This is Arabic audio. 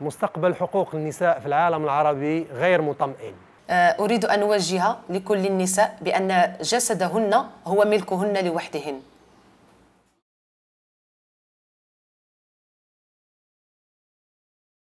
مستقبل حقوق النساء في العالم العربي غير مطمئن آه، أريد أن أوجه لكل النساء بأن جسدهن هو ملكهن لوحدهن